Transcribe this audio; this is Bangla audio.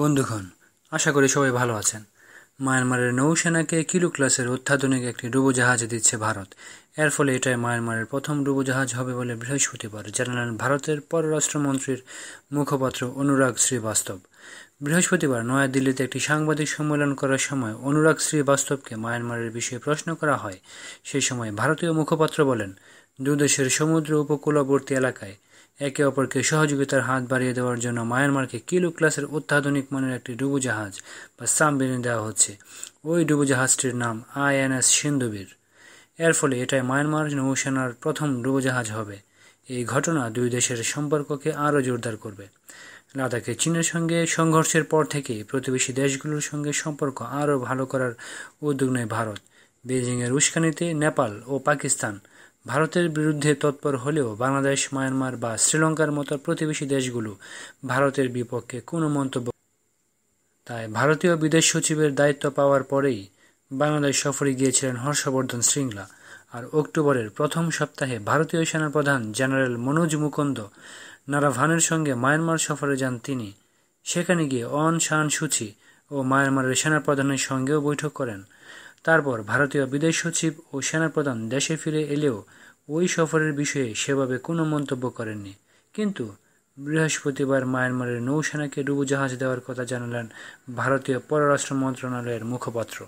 বন্ধুগণ আশা করি সবাই ভালো আছেন মায়ানমারের নৌসেনাকে কিলুক্লাসের ক্লাসের অত্যাধুনিক একটি ডুবোজাহাজ দিচ্ছে ভারত এর ফলে এটাই মায়ানমারের প্রথম ডুবোজাহাজ হবে বলে বৃহস্পতিবার জানালেন ভারতের পররাষ্ট্রমন্ত্রীর মুখপাত্র অনুরাগ শ্রীবাস্তব বৃহস্পতিবার নয়াদিল্লিতে একটি সাংবাদিক সম্মেলন করার সময় অনুরাগ শ্রীবাস্তবকে মায়ানমারের বিষয়ে প্রশ্ন করা হয় সেই সময় ভারতীয় মুখপাত্র বলেন দুদেশের সমুদ্র উপকূলবর্তী এলাকায় একে অপরকে সহযোগিতার হাত বাড়িয়ে দেওয়ার জন্য মায়ানমারকে কিলো ক্লাসের অত্যাধুনিক মানের একটি ডুবোজাহাজ বা সাবমেরিন দেওয়া হচ্ছে ওই ডুবোজাহাজটির নাম আইএনএস সিন্ধুবীর এর ফলে এটাই মায়ানমার নৌসেনার প্রথম ডুবোজাহাজ হবে এই ঘটনা দুই দেশের সম্পর্ককে আরও জোরদার করবে লাদাখে চীনের সঙ্গে সংঘর্ষের পর থেকে প্রতিবেশী দেশগুলোর সঙ্গে সম্পর্ক আরও ভালো করার উদ্যোগ নেয় ভারত বেজিংয়ের উস্কানিতে নেপাল ও পাকিস্তান ভারতের বিরুদ্ধে তৎপর হলেও বাংলাদেশ মায়ানমার বা শ্রীলঙ্কার মতো প্রতিবেশী দেশগুলো ভারতের বিপক্ষে কোনো মন্তব্য তাই ভারতীয় বিদেশ সচিবের দায়িত্ব পাওয়ার পরেই বাংলাদেশ সফরে গিয়েছিলেন হর্ষবর্ধন শৃঙ্গলা আর অক্টোবরের প্রথম সপ্তাহে ভারতীয় সেনাপ্রধান জেনারেল মনোজ মুকুন্দ নারাভানের সঙ্গে মায়ানমার সফরে যান তিনি সেখানে গিয়ে অন শান সুচি ও মায়ানমারের সেনাপ্রধানের সঙ্গেও বৈঠক করেন তারপর ভারতীয় বিদেশ সচিব ও সেনাপ্রধান দেশে ফিরে এলেও ওই সফরের বিষয়ে সেভাবে কোনো মন্তব্য করেননি কিন্তু বৃহস্পতিবার মায়ানমারের নৌসেনাকে ডুবুজাহাজ দেওয়ার কথা জানালেন ভারতীয় পররাষ্ট্র মন্ত্রণালয়ের মুখপাত্র